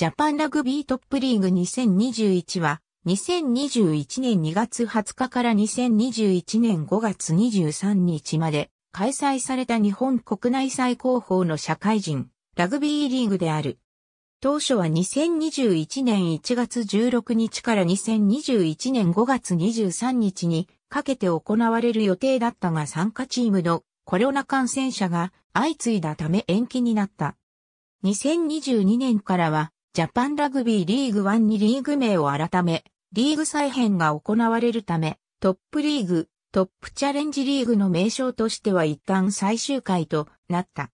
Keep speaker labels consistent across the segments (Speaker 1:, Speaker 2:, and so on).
Speaker 1: ジャパンラグビートップリーグ2021は、2021年2月20日から2021年5月23日まで開催された日本国内最高峰の社会人、ラグビーリーグである。当初は2021年1月16日から2021年5月23日にかけて行われる予定だったが参加チームのコロナ感染者が相次いだため延期になった。2022年からはジャパンラグビーリーグ1にリーグ名を改め、リーグ再編が行われるため、トップリーグ、トップチャレンジリーグの名称としては一旦最終回となった。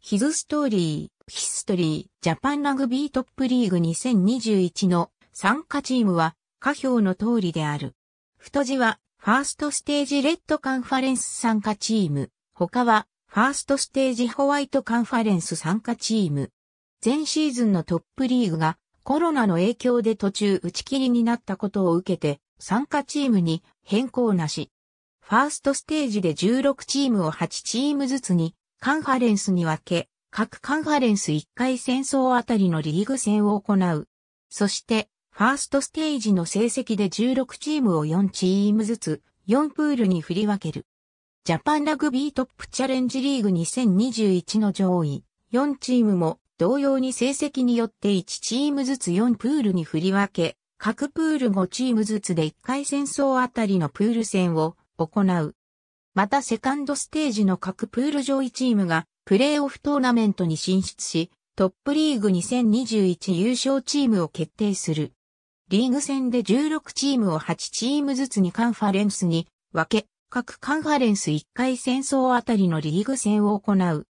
Speaker 1: ヒズストーリー、ヒストリー、ジャパンラグビートップリーグ2021の参加チームは、下表の通りである。太字は、ファーストステージレッドカンファレンス参加チーム、他は、ファーストステージホワイトカンファレンス参加チーム、前シーズンのトップリーグがコロナの影響で途中打ち切りになったことを受けて参加チームに変更なし。ファーストステージで16チームを8チームずつにカンファレンスに分け、各カンファレンス1回戦争あたりのリーグ戦を行う。そして、ファーストステージの成績で16チームを4チームずつ、4プールに振り分ける。ジャパンラグビートップチャレンジリーグ2021の上位4チームも同様に成績によって1チームずつ4プールに振り分け、各プール5チームずつで1回戦争あたりのプール戦を行う。またセカンドステージの各プール上位チームがプレーオフトーナメントに進出し、トップリーグ2021優勝チームを決定する。リーグ戦で16チームを8チームずつにカンファレンスに分け、各カンファレンス1回戦争あたりのリーグ戦を行う。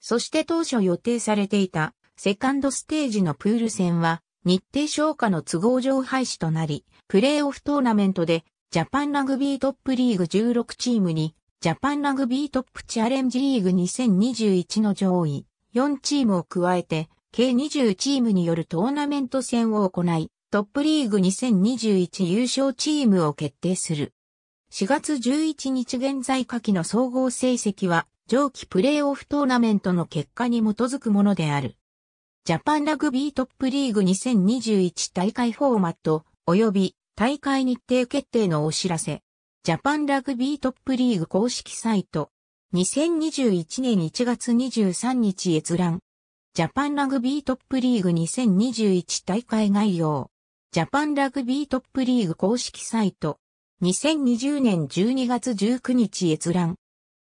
Speaker 1: そして当初予定されていたセカンドステージのプール戦は日程消化の都合上廃止となり、プレーオフトーナメントでジャパンラグビートップリーグ16チームにジャパンラグビートップチャレンジリーグ2021の上位4チームを加えて計20チームによるトーナメント戦を行い、トップリーグ2021優勝チームを決定する。4月11日現在下記の総合成績は上記プレイオフトーナメントの結果に基づくものである。ジャパンラグビートップリーグ2021大会フォーマット及び大会日程決定のお知らせ。ジャパンラグビートップリーグ公式サイト。2021年1月23日閲覧。ジャパンラグビートップリーグ2021大会概要。ジャパンラグビートップリーグ公式サイト。2020年12月19日閲覧。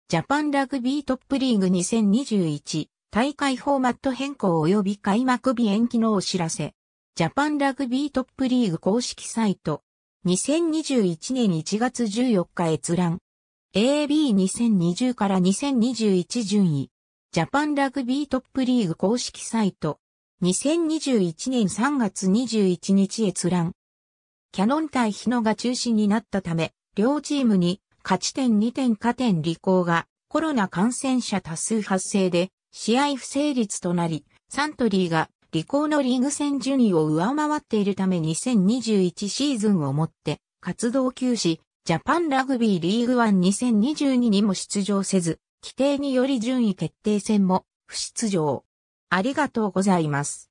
Speaker 1: ジャパンラグビートップリーグ2021大会フォーマット変更及び開幕日延期のお知らせ。ジャパンラグビートップリーグ公式サイト。2021年1月14日閲覧。AB2020 から2021順位。ジャパンラグビートップリーグ公式サイト。2021年3月21日閲覧。キャノン対日野が中心になったため、両チームに勝ち点2点加点履行がコロナ感染者多数発生で試合不成立となり、サントリーが履行のリーグ戦順位を上回っているため2021シーズンをもって活動休止、ジャパンラグビーリーグワン2022にも出場せず、規定により順位決定戦も不出場。ありがとうございます。